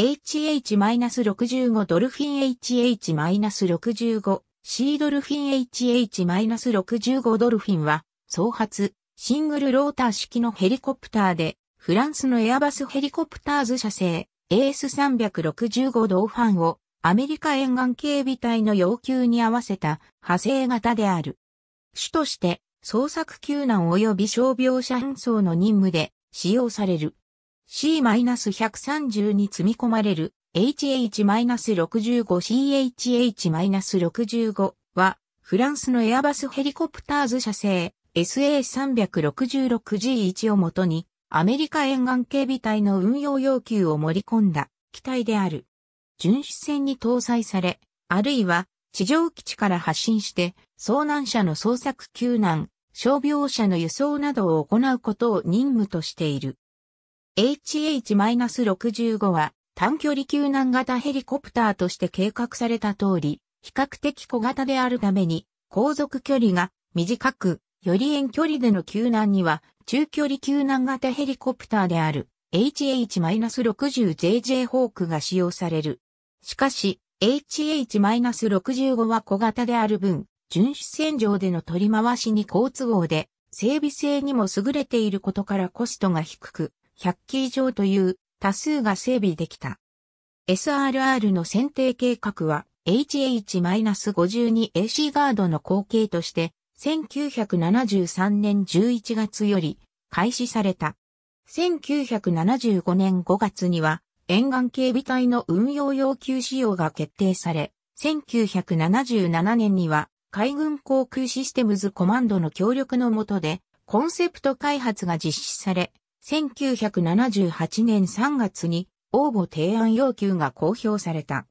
HH-65 ドルフィン HH-65 C ドルフィン HH-65 ドルフィンは、総発、シングルローター式のヘリコプターで、フランスのエアバスヘリコプターズ社製 AS365 ドーファンをアメリカ沿岸警備隊の要求に合わせた派生型である。主として、捜索救難及び傷病者搬送の任務で使用される。C-130 に積み込まれる HH-65CHH-65 はフランスのエアバスヘリコプターズ社製 SA366G1 をもとにアメリカ沿岸警備隊の運用要求を盛り込んだ機体である。巡視船に搭載され、あるいは地上基地から発進して遭難者の捜索救難、傷病者の輸送などを行うことを任務としている。HH-65 は短距離救難型ヘリコプターとして計画された通り、比較的小型であるために、航続距離が短く、より遠距離での救難には、中距離救難型ヘリコプターである HH-60JJ ホークが使用される。しかし、HH-65 は小型である分、巡視船上での取り回しに好都合で、整備性にも優れていることからコストが低く、100機以上という多数が整備できた。SRR の選定計画は HH-52AC ガードの後継として1973年11月より開始された。1975年5月には沿岸警備隊の運用要求仕様が決定され、1977年には海軍航空システムズコマンドの協力のもとでコンセプト開発が実施され、1978年3月に応募提案要求が公表された。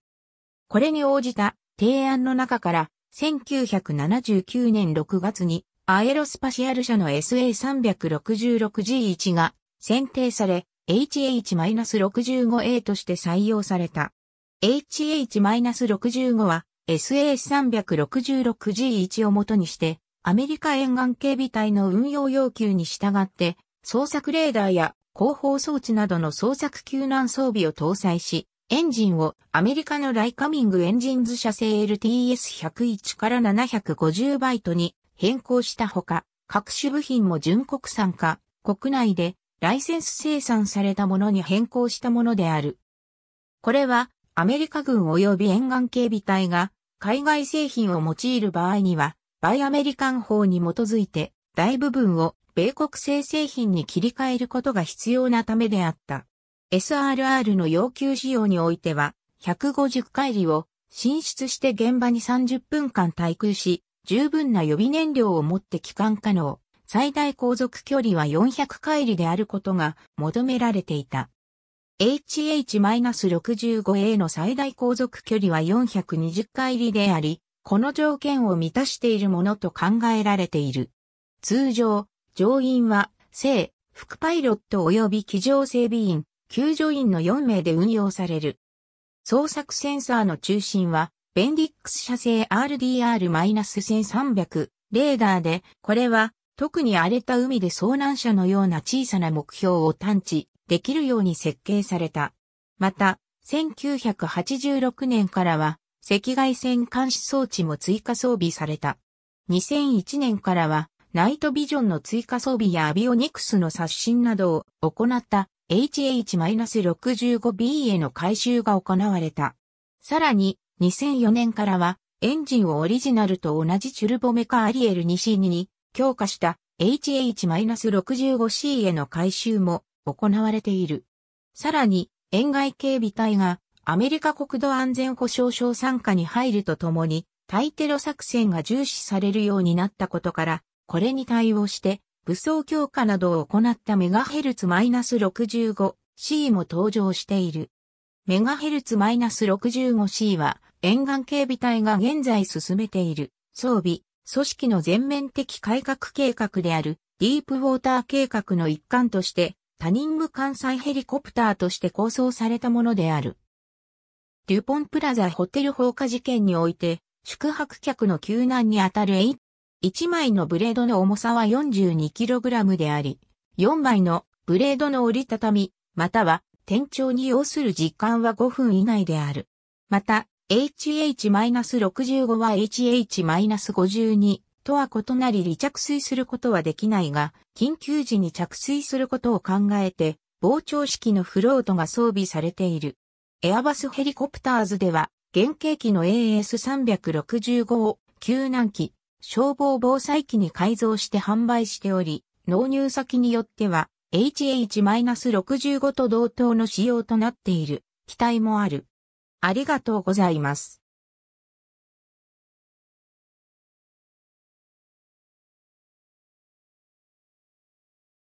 これに応じた提案の中から1979年6月にアエロスパシアル社の SA366G1 が選定され HH-65A として採用された。HH-65 は SA366G1 をもとにしてアメリカ沿岸警備隊の運用要求に従って捜索レーダーや広報装置などの捜索救難装備を搭載し、エンジンをアメリカのライカミングエンジンズ社製 LTS101 から750バイトに変更したほか、各種部品も純国産化、国内でライセンス生産されたものに変更したものである。これはアメリカ軍及び沿岸警備隊が海外製品を用いる場合には、バイアメリカン法に基づいて大部分を米国製製品に切り替えることが必要なためであった。SRR の要求仕様においては、150回りを進出して現場に30分間滞空し、十分な予備燃料を持って帰還可能、最大航続距離は400回りであることが求められていた。HH-65A の最大航続距離は420回りであり、この条件を満たしているものと考えられている。通常、乗員は、正、副パイロット及び機上整備員、救助員の4名で運用される。捜索センサーの中心は、ベンディックス社製 RDR-1300 レーダーで、これは特に荒れた海で遭難者のような小さな目標を探知できるように設計された。また、1986年からは赤外線監視装置も追加装備された。2001年からはナイトビジョンの追加装備やアビオニクスの刷新などを行った HH-65B への改修が行われた。さらに、2004年からは、エンジンをオリジナルと同じチュルボメカアリエル 2C2 に強化した HH-65C への改修も行われている。さらに、沿外警備隊がアメリカ国土安全保障省参加に入るとともに、対テロ作戦が重視されるようになったことから、これに対応して、武装強化などを行った MHz-65C も登場している。MHz-65C は沿岸警備隊が現在進めている装備、組織の全面的改革計画であるディープウォーター計画の一環として他人無艦載ヘリコプターとして構想されたものである。デュポンプラザホテル放火事件において宿泊客の救難にあたる1枚のブレードの重さは 42kg であり、4枚のブレードの折りたたみ、または転調に要する時間は5分以内である。また、HH-65 は HH-52 とは異なり離着水することはできないが、緊急時に着水することを考えて、膨張式のフロートが装備されている。エアバスヘリコプターズでは、原型機の AS365 を救難機、消防防災機に改造して販売しており、納入先によっては HH-65 と同等の仕様となっている機体もある。ありがとうございます。